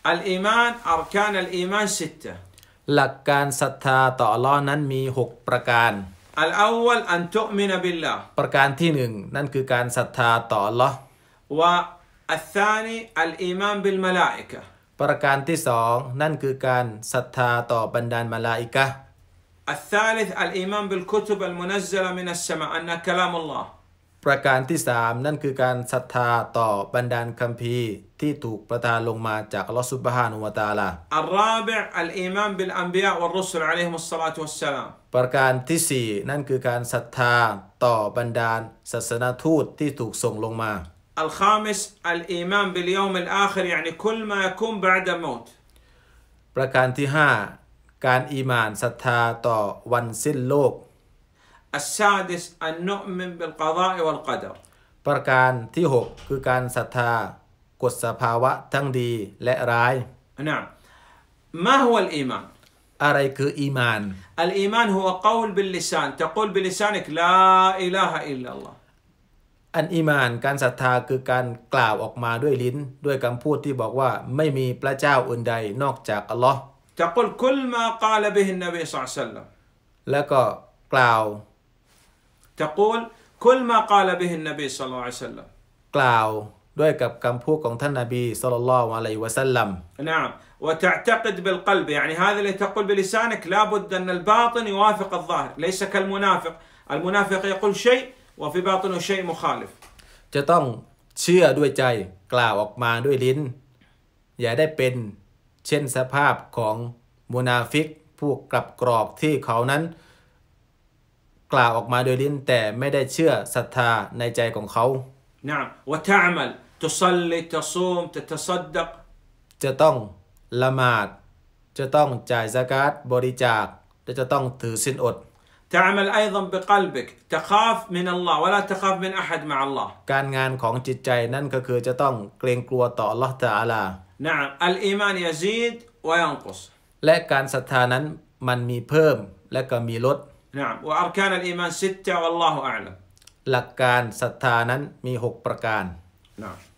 الإيمان أركان الإيمان ستة หลักการศรัทธาต่ออัลลอฮ์นั้นมี هك بركان الأول أن تؤمن بالله تعالى والثاني الإيمان بالملائكة ملائكة الثالث الإيمان بالكتب المنزلة من السماء أن كلام الله ประการที่ 3 นั่นคือการศรัทธาต่อบรรดาคัมภีร์ที่ถูกประทานลงมาจากอัลลอฮฺซุบฮานุวะตาลาอัลราบิอัลอิมามบิลอัมบิยาวัลรุสลอะลัยฮิมุสสลาตุวัสสลามประการที่ 4 นั่นคือการศรัทธาต่อบรรดาศาสนทูตที่ถูกส่งลงมาอัลคามิสอัลอิมามบิลยอมอัลอาคิรยานิคุลมายักุมบะดะมูตประการที่ 5 การอีมานศรัทธาต่อวันสิ้นโลก السادس أن نؤمن بالقضاء والقدر ประการที่ 6 คือ การศรัทธากฎสภาวะ ทั้งดี และร้าย نعم ما هو الإيمان อะไรคืออีมาน الإيمان هو قول باللسان تقول بلسانك لا إله إلا الله อันอีมานการศรัทธา คือการกล่าวออกมาด้วยลิ้น ด้วยคำพูดที่บอกว่า ไม่มีพระเจ้าอื่นใดนอกจากอัลลอฮ์ تقول كل ما قال به النبي صلى الله عليه وسلم แล้วก็กล่าว تقول كل ما قال به النبي صلى الله عليه وسلم صلى الله عليه وسلم نعم وتعتقد بالقلب يعني هذا اللي تقول بلسانك لابد أن الباطن يوافق الظاهر ليس كالمنافق المنافق يقول شيء وفي باطنه شيء مخالف จะต้องเชื่อด้วยใจกล่าวออกมาด้วยลิ้นอย่าได้เป็นเช่นสภาพของมุนาฟิกผู้กลับกรอกที่เขานั้นกล่าวออกมาโดยลิ้นแต่ไม่ได้เชื่อศรัทธาในใจของเขาน ع م وتعمل تصلي تصوم تتصدق จะต้องละหมาด จะต้องจ่ายซากาตบริจาคและจะต้องถือศีลอดกรอ تعمل أ ي ั ا بقلبك ت خ ا ต م อ الله ولا تخاف من أحد مع الله การงานของจิตใจนั่นก็คือจะต้องเกรงกลัวต่อ Allah تعالى نعم الإيمان يزيد و ي ن ق และการศรัทธานั้นมันมีเพิ่มและก็มีลด نعم وأركان الإيمان ستة والله أعلم مي هوك بركان نعم